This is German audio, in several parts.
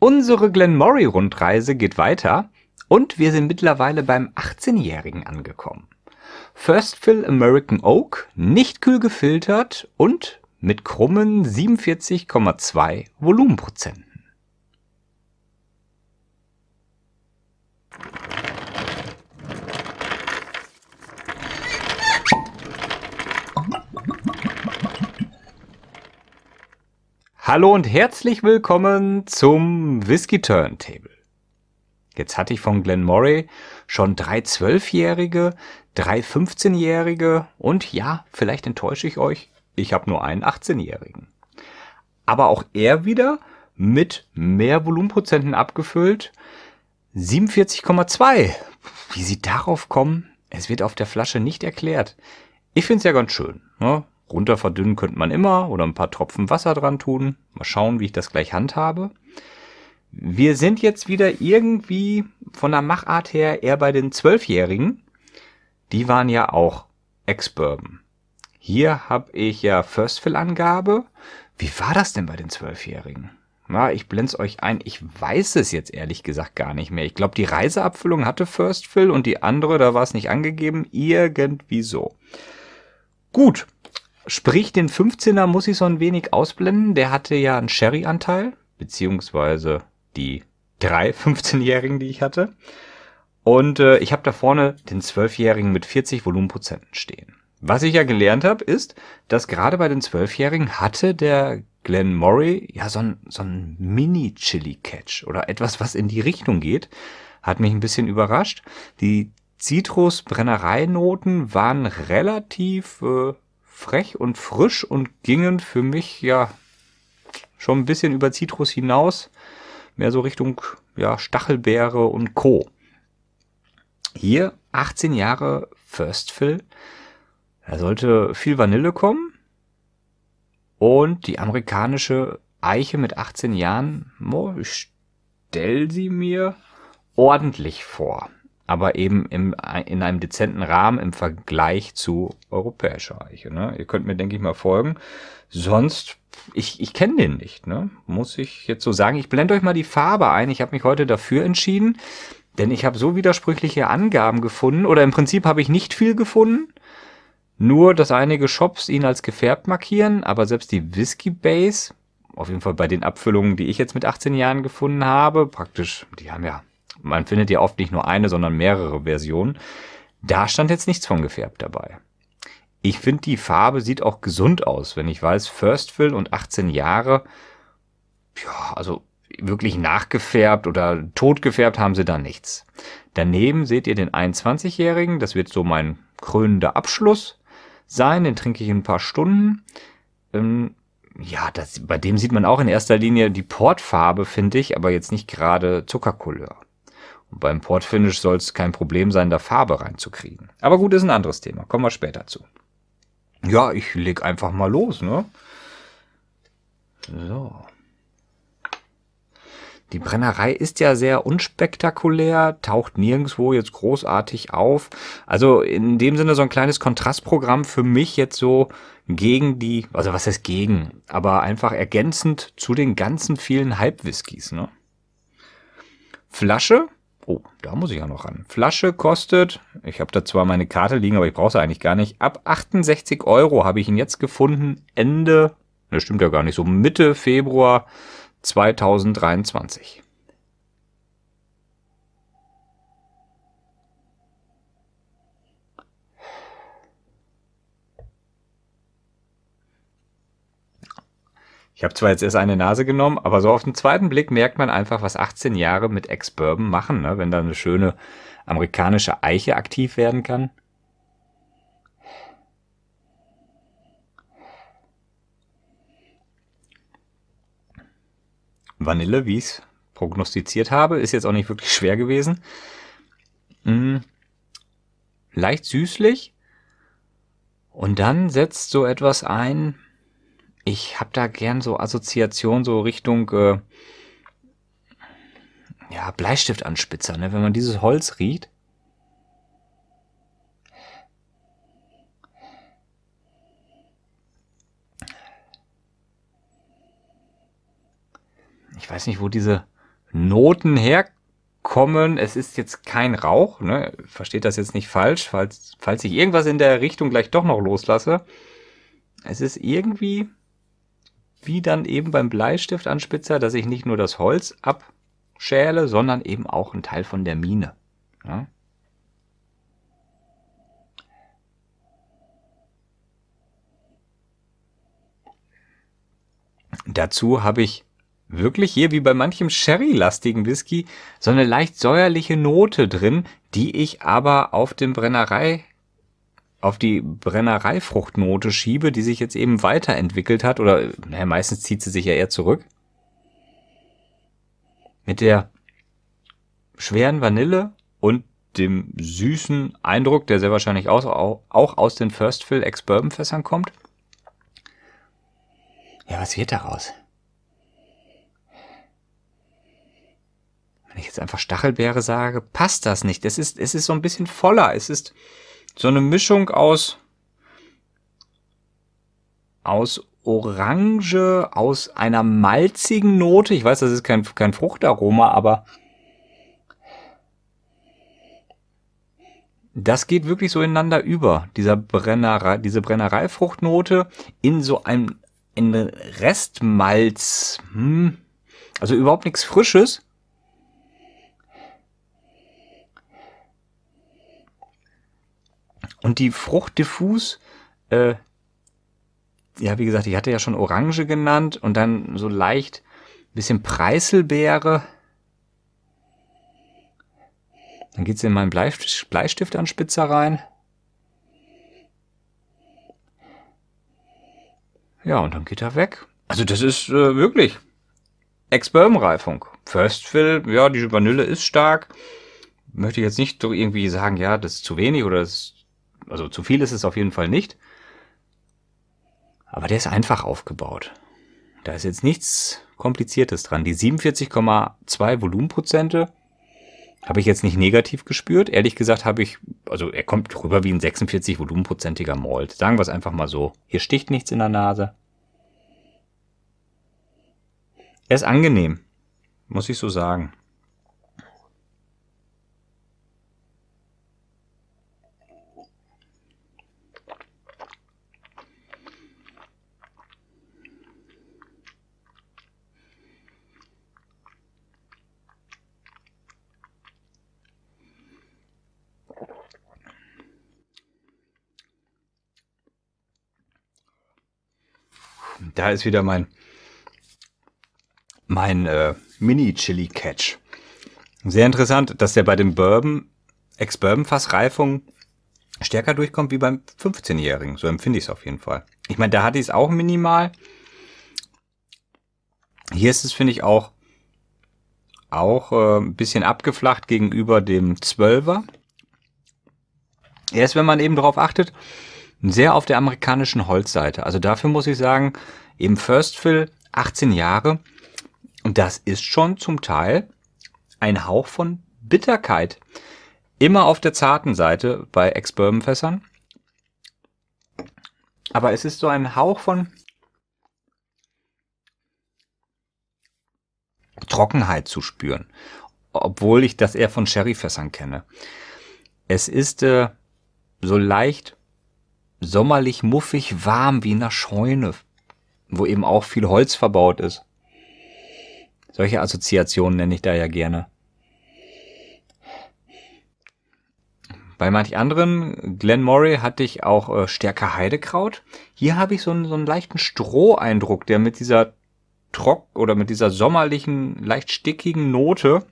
Unsere Glenmory-Rundreise geht weiter und wir sind mittlerweile beim 18-Jährigen angekommen. First Fill American Oak, nicht kühl gefiltert und mit krummen 47,2 Volumenprozenten. Hallo und herzlich willkommen zum Whisky Turntable. Jetzt hatte ich von Glenn Murray schon drei Zwölfjährige, drei 15-Jährige und ja, vielleicht enttäusche ich euch, ich habe nur einen 18-Jährigen. Aber auch er wieder mit mehr Volumenprozenten abgefüllt. 47,2. Wie sie darauf kommen, es wird auf der Flasche nicht erklärt. Ich finde es ja ganz schön. Ne? Runter verdünnen könnte man immer oder ein paar Tropfen Wasser dran tun. Mal schauen, wie ich das gleich handhabe. Wir sind jetzt wieder irgendwie von der Machart her eher bei den Zwölfjährigen. Die waren ja auch Ex-Bourbon. Hier habe ich ja First Fill-Angabe. Wie war das denn bei den Zwölfjährigen? Na, ich blend's euch ein. Ich weiß es jetzt ehrlich gesagt gar nicht mehr. Ich glaube, die Reiseabfüllung hatte First Fill und die andere, da war es nicht angegeben. Irgendwie so. Gut, Sprich, den 15er muss ich so ein wenig ausblenden. Der hatte ja einen Sherry-Anteil, beziehungsweise die drei 15-Jährigen, die ich hatte. Und äh, ich habe da vorne den 12-Jährigen mit 40 Volumenprozenten stehen. Was ich ja gelernt habe, ist, dass gerade bei den 12-Jährigen hatte der Glenn Murray ja so ein, so ein Mini-Chili-Catch oder etwas, was in die Richtung geht. Hat mich ein bisschen überrascht. Die Zitrus-Brennereinoten waren relativ äh, frech und frisch und gingen für mich ja schon ein bisschen über Zitrus hinaus, mehr so Richtung ja, Stachelbeere und Co. Hier 18 Jahre First Fill. Da sollte viel Vanille kommen und die amerikanische Eiche mit 18 Jahren, oh, ich stell sie mir ordentlich vor aber eben im, in einem dezenten Rahmen im Vergleich zu europäischer Eiche. Ne? Ihr könnt mir, denke ich mal, folgen. Sonst, ich, ich kenne den nicht, ne? muss ich jetzt so sagen. Ich blende euch mal die Farbe ein. Ich habe mich heute dafür entschieden, denn ich habe so widersprüchliche Angaben gefunden oder im Prinzip habe ich nicht viel gefunden. Nur, dass einige Shops ihn als gefärbt markieren, aber selbst die Whisky Base, auf jeden Fall bei den Abfüllungen, die ich jetzt mit 18 Jahren gefunden habe, praktisch, die haben ja man findet ja oft nicht nur eine, sondern mehrere Versionen. Da stand jetzt nichts von gefärbt dabei. Ich finde, die Farbe sieht auch gesund aus, wenn ich weiß, Firstville und 18 Jahre, ja, also wirklich nachgefärbt oder tot gefärbt haben sie da nichts. Daneben seht ihr den 21-Jährigen, das wird so mein krönender Abschluss sein, den trinke ich in ein paar Stunden. Ähm, ja, das, bei dem sieht man auch in erster Linie die Portfarbe, finde ich, aber jetzt nicht gerade Zuckercouleur. Und beim Portfinish soll es kein Problem sein, da Farbe reinzukriegen. Aber gut, ist ein anderes Thema. Kommen wir später zu. Ja, ich leg einfach mal los, ne? So. Die Brennerei ist ja sehr unspektakulär, taucht nirgendwo jetzt großartig auf. Also in dem Sinne so ein kleines Kontrastprogramm für mich jetzt so gegen die, also was heißt gegen, aber einfach ergänzend zu den ganzen vielen Halbwhiskys. Ne? Flasche Oh, da muss ich ja noch ran. Flasche kostet, ich habe da zwar meine Karte liegen, aber ich brauche sie eigentlich gar nicht. Ab 68 Euro habe ich ihn jetzt gefunden. Ende, das stimmt ja gar nicht, so Mitte Februar 2023. Ich habe zwar jetzt erst eine Nase genommen, aber so auf den zweiten Blick merkt man einfach, was 18 Jahre mit Ex-Bourbon machen, ne? wenn da eine schöne amerikanische Eiche aktiv werden kann. Vanille, wie ich es prognostiziert habe, ist jetzt auch nicht wirklich schwer gewesen. Hm. Leicht süßlich. Und dann setzt so etwas ein, ich habe da gern so Assoziationen so Richtung äh, ja Bleistiftanspitzer, ne? Wenn man dieses Holz riecht. Ich weiß nicht, wo diese Noten herkommen. Es ist jetzt kein Rauch, ne? Versteht das jetzt nicht falsch, falls, falls ich irgendwas in der Richtung gleich doch noch loslasse. Es ist irgendwie wie dann eben beim Bleistiftanspitzer, dass ich nicht nur das Holz abschäle, sondern eben auch einen Teil von der Mine. Ja? Dazu habe ich wirklich hier wie bei manchem sherry-lastigen Whisky so eine leicht säuerliche Note drin, die ich aber auf dem Brennerei auf die Brennereifruchtnote schiebe, die sich jetzt eben weiterentwickelt hat, oder naja, meistens zieht sie sich ja eher zurück. Mit der schweren Vanille und dem süßen Eindruck, der sehr wahrscheinlich auch, aus den First Fill Ex-Bourbon-Fässern kommt. Ja, was wird daraus? Wenn ich jetzt einfach Stachelbeere sage, passt das nicht. Es ist, es ist so ein bisschen voller. Es ist, so eine Mischung aus aus Orange, aus einer malzigen Note. Ich weiß, das ist kein, kein Fruchtaroma, aber das geht wirklich so ineinander über. Dieser Brennerei, diese Brennereifruchtnote in so einem in Restmalz. Hm. Also überhaupt nichts Frisches, Und die Frucht diffus, äh, ja, wie gesagt, ich hatte ja schon Orange genannt und dann so leicht ein bisschen Preiselbeere. Dann geht's in meinen Bleistift, an Spitzer rein. Ja, und dann geht er weg. Also das ist äh, wirklich ex reifung First Fill, ja, die Vanille ist stark. Möchte ich jetzt nicht irgendwie sagen, ja, das ist zu wenig oder das ist also zu viel ist es auf jeden Fall nicht. Aber der ist einfach aufgebaut. Da ist jetzt nichts Kompliziertes dran. Die 47,2 Volumenprozente habe ich jetzt nicht negativ gespürt. Ehrlich gesagt habe ich, also er kommt rüber wie ein 46 volumenprozentiger Malt. Sagen wir es einfach mal so. Hier sticht nichts in der Nase. Er ist angenehm, muss ich so sagen. Da ist wieder mein, mein äh, Mini-Chili-Catch. Sehr interessant, dass der bei dem Bourbon, Ex-Bourbon-Fassreifung stärker durchkommt wie beim 15-Jährigen. So empfinde ich es auf jeden Fall. Ich meine, da hatte ich es auch minimal. Hier ist es, finde ich, auch, auch äh, ein bisschen abgeflacht gegenüber dem 12er. Erst wenn man eben darauf achtet, sehr auf der amerikanischen Holzseite. Also dafür muss ich sagen, eben First Fill 18 Jahre. Und das ist schon zum Teil ein Hauch von Bitterkeit. Immer auf der zarten Seite bei Ex-Bourbon-Fässern. Aber es ist so ein Hauch von Trockenheit zu spüren. Obwohl ich das eher von Sherry-Fässern kenne. Es ist äh, so leicht sommerlich, muffig, warm, wie in einer Scheune, wo eben auch viel Holz verbaut ist. Solche Assoziationen nenne ich da ja gerne. Bei manch anderen, Glenn Murray, hatte ich auch äh, stärker Heidekraut. Hier habe ich so einen, so einen leichten Stroh-Eindruck, der mit dieser trock oder mit dieser sommerlichen, leicht stickigen Note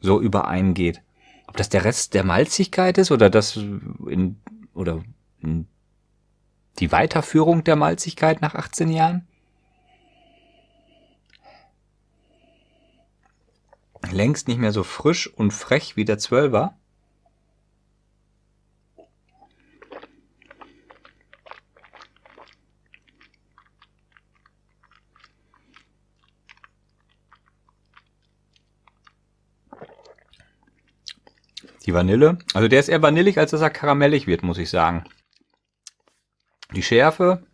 so übereingeht. Ob das der Rest der Malzigkeit ist oder das in, oder in die Weiterführung der Malzigkeit nach 18 Jahren? Längst nicht mehr so frisch und frech wie der Zwölfer. Die Vanille. Also der ist eher vanillig, als dass er karamellig wird, muss ich sagen. Die Schärfe,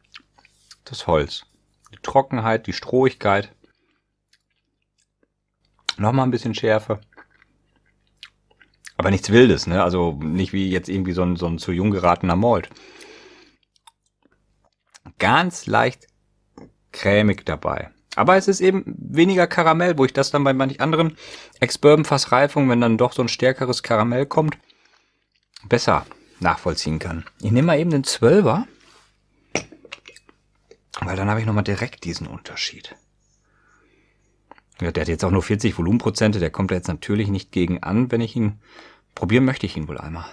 das Holz. Die Trockenheit, die Strohigkeit. Nochmal ein bisschen Schärfe. Aber nichts Wildes, ne? Also nicht wie jetzt irgendwie so ein, so ein zu jung geratener Malt. Ganz leicht cremig dabei. Aber es ist eben weniger Karamell, wo ich das dann bei manch anderen Ex-Bourbon-Fassreifungen, wenn dann doch so ein stärkeres Karamell kommt, besser nachvollziehen kann. Ich nehme mal eben den Zwölfer. er weil dann habe ich nochmal direkt diesen Unterschied. Ja, der hat jetzt auch nur 40 Volumenprozente, der kommt da jetzt natürlich nicht gegen an, wenn ich ihn... Probieren möchte ich ihn wohl einmal.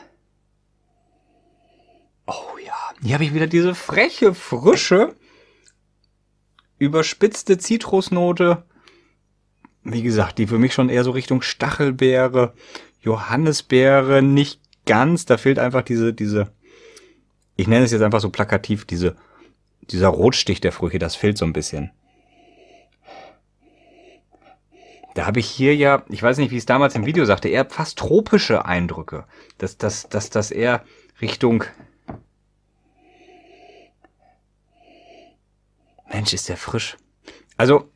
Oh ja, hier habe ich wieder diese freche, frische, überspitzte Zitrusnote. Wie gesagt, die für mich schon eher so Richtung Stachelbeere, Johannisbeere, nicht ganz. Da fehlt einfach diese, diese, ich nenne es jetzt einfach so plakativ, diese dieser Rotstich der Früche, das fehlt so ein bisschen. Da habe ich hier ja, ich weiß nicht, wie ich es damals im Video sagte, eher fast tropische Eindrücke. Dass das, das, das eher Richtung. Mensch, ist der frisch. Also,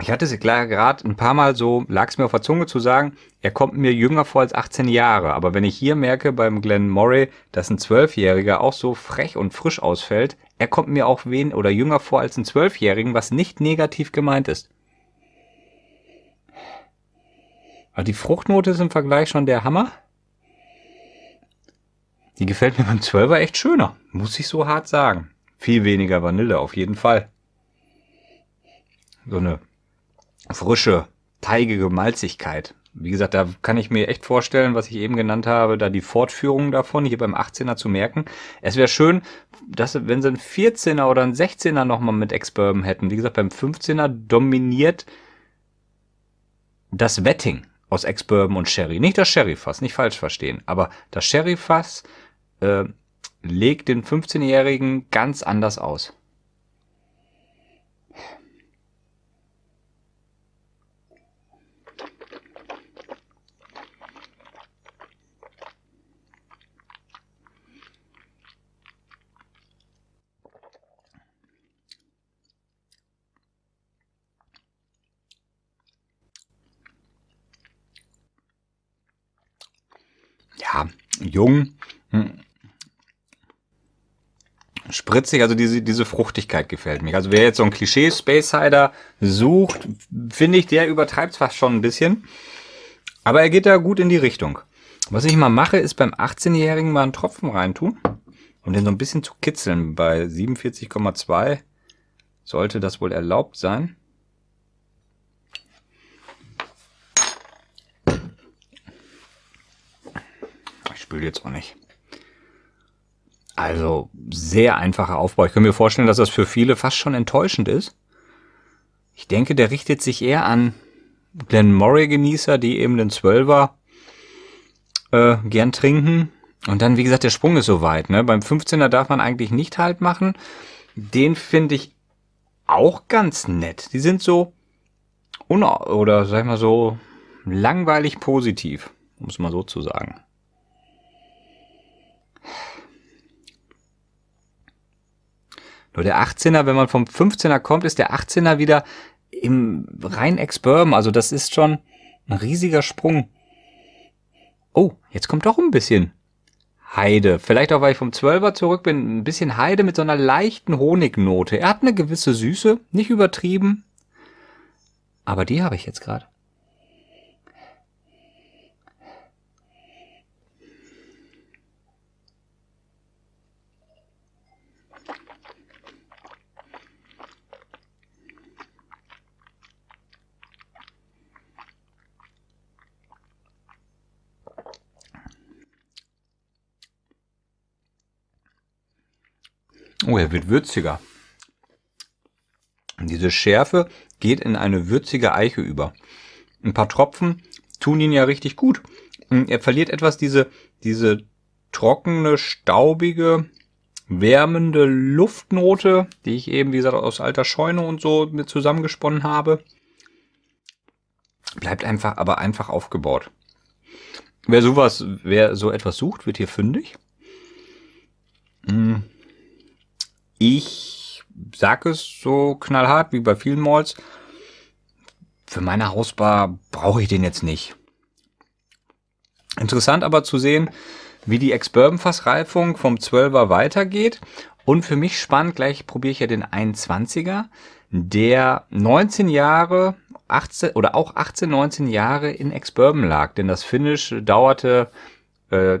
ich hatte es gerade ein paar Mal so, lag es mir auf der Zunge zu sagen, er kommt mir jünger vor als 18 Jahre. Aber wenn ich hier merke beim Glenn Murray, dass ein Zwölfjähriger auch so frech und frisch ausfällt, er kommt mir auch wen oder jünger vor als ein Zwölfjährigen, was nicht negativ gemeint ist. Aber die Fruchtnote ist im Vergleich schon der Hammer. Die gefällt mir beim Zwölfer echt schöner, muss ich so hart sagen. Viel weniger Vanille auf jeden Fall. So eine frische, teigige Malzigkeit wie gesagt, da kann ich mir echt vorstellen, was ich eben genannt habe, da die Fortführung davon hier beim 18er zu merken. Es wäre schön, dass wenn sie einen 14er oder einen 16er nochmal mit Experben hätten. Wie gesagt, beim 15er dominiert das Wetting aus Experben und Sherry. Nicht das Sherry-Fass, nicht falsch verstehen, aber das Sherry-Fass äh, legt den 15-Jährigen ganz anders aus. jung, hm, spritzig, also diese, diese Fruchtigkeit gefällt mir. Also wer jetzt so ein Klischee Space Cider sucht, finde ich, der übertreibt es fast schon ein bisschen. Aber er geht da gut in die Richtung. Was ich mal mache, ist beim 18-Jährigen mal einen Tropfen reintun um den so ein bisschen zu kitzeln. Bei 47,2 sollte das wohl erlaubt sein. Spül jetzt auch nicht. Also sehr einfacher Aufbau. Ich kann mir vorstellen, dass das für viele fast schon enttäuschend ist. Ich denke, der richtet sich eher an Glenn Glenmorry-Genießer, die eben den Zwölfer äh, gern trinken. Und dann, wie gesagt, der Sprung ist so weit. Ne? Beim 15er darf man eigentlich nicht halt machen. Den finde ich auch ganz nett. Die sind so un oder sag ich mal so langweilig positiv, um es mal so zu sagen. Nur der 18er, wenn man vom 15er kommt, ist der 18er wieder im rein Ex-Bourbon. Also das ist schon ein riesiger Sprung. Oh, jetzt kommt doch ein bisschen Heide. Vielleicht auch, weil ich vom 12er zurück bin, ein bisschen Heide mit so einer leichten Honignote. Er hat eine gewisse Süße, nicht übertrieben. Aber die habe ich jetzt gerade. Oh, er wird würziger. Diese Schärfe geht in eine würzige Eiche über. Ein paar Tropfen tun ihn ja richtig gut. Hm, er verliert etwas diese, diese trockene, staubige, wärmende Luftnote, die ich eben, wie gesagt, aus alter Scheune und so mit zusammengesponnen habe. Bleibt einfach, aber einfach aufgebaut. Wer sowas, wer so etwas sucht, wird hier fündig. Mmh ich sage es so knallhart wie bei vielen Malls. Für meine Hausbar brauche ich den jetzt nicht. Interessant aber zu sehen, wie die Ex-Bourbon-Fassreifung vom 12er weitergeht. Und für mich spannend, gleich probiere ich ja den 21er, der 19 Jahre 18 oder auch 18, 19 Jahre in Ex-Bourbon lag. Denn das Finish dauerte äh,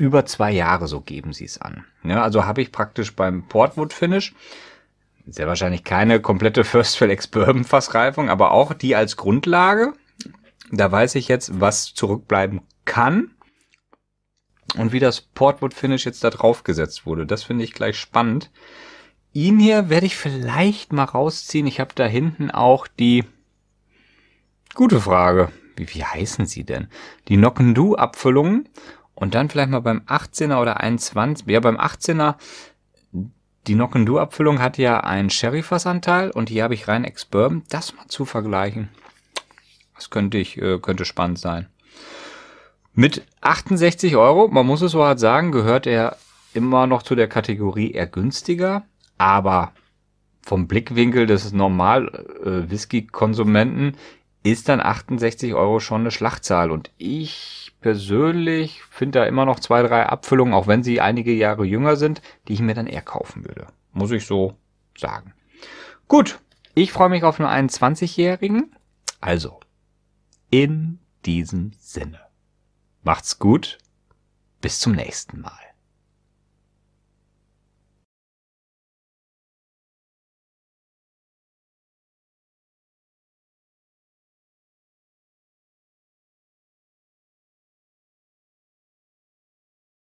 über zwei Jahre, so geben sie es an. Ja, also habe ich praktisch beim Portwood Finish sehr wahrscheinlich keine komplette First Fill Ex Bourbon Fassreifung, aber auch die als Grundlage. Da weiß ich jetzt, was zurückbleiben kann und wie das Portwood Finish jetzt da drauf gesetzt wurde. Das finde ich gleich spannend. Ihn hier werde ich vielleicht mal rausziehen. Ich habe da hinten auch die gute Frage. Wie, wie heißen sie denn? Die Nockendu-Abfüllungen und dann vielleicht mal beim 18er oder 21. Ja, beim 18er, die Nocken-Du-Abfüllung hat ja einen Sherry-Fassanteil und hier habe ich rein Ex-Bourbon. Das mal zu vergleichen. Das könnte ich, äh, könnte spannend sein. Mit 68 Euro, man muss es so hart sagen, gehört er immer noch zu der Kategorie eher günstiger, aber vom Blickwinkel des Normal-Whisky-Konsumenten äh, ist dann 68 Euro schon eine Schlachtzahl und ich persönlich finde da immer noch zwei, drei Abfüllungen, auch wenn sie einige Jahre jünger sind, die ich mir dann eher kaufen würde. Muss ich so sagen. Gut, ich freue mich auf nur einen 20 jährigen Also, in diesem Sinne. Macht's gut. Bis zum nächsten Mal.